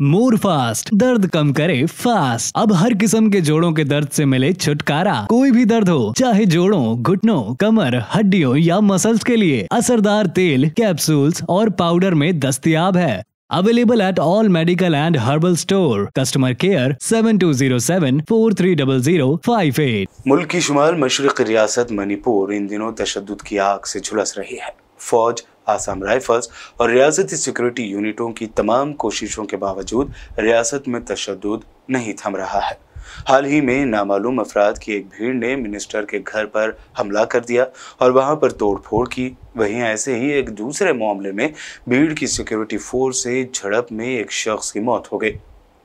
मोर fast दर्द कम करे fast अब हर किस्म के जोड़ों के दर्द से मिले छुटकारा कोई भी दर्द हो चाहे जोड़ों घुटनों कमर हड्डियों या मसल्स के लिए असरदार तेल कैप्सूल्स और पाउडर में दस्तियाब है available at all medical and herbal store customer care seven two zero seven four three double zero five eight मुल्क की शुमार मशरक रियासत मणिपुर इन दिनों तशद की आग से झुलस रही है फौज आसाम राइफल्स और रियासती सिक्योरिटी यूनिटों की तमाम कोशिशों के बावजूद रियासत में तशद नहीं थम रहा है हाल ही में नामालूम अफराद की एक भीड़ ने मिनिस्टर के घर पर हमला कर दिया और वहां पर तोड़फोड़ की वहीं ऐसे ही एक दूसरे मामले में भीड़ की सिक्योरिटी फोर्स से झड़प में एक शख्स की मौत हो गई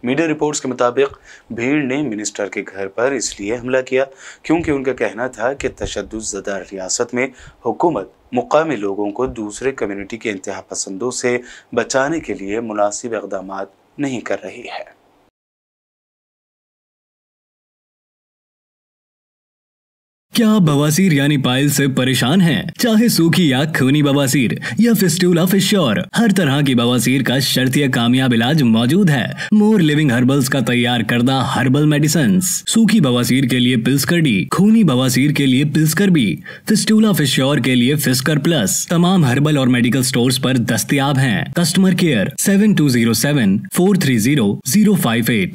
मीडिया रिपोर्ट्स के मुताबिक भीड़ ने मिनिस्टर के घर पर इसलिए हमला किया क्योंकि उनका कहना था कि तशद ज़दा रियासत में हुकूमत मुकामी लोगों को दूसरे कम्युनिटी के इंतहा पसंदों से बचाने के लिए मुनासिब इकदाम नहीं कर रही है क्या आप बवासीर यानी पायल से परेशान हैं? चाहे सूखी या खूनी बवासीर या फिस्टूला फिश्योर हर तरह की बवासीर का शर्तिया कामयाब इलाज मौजूद है मोर लिविंग हर्बल्स का तैयार करदा हर्बल मेडिसिन सूखी बवासीर के लिए पिल्सकर डी खूनी बवासीर के लिए पिल्सकर बी फिस्टूला फिश्योर के लिए फिस्कर प्लस तमाम हर्बल और मेडिकल स्टोर आरोप दस्तियाब है customer care seven two zero seven four three zero zero five eight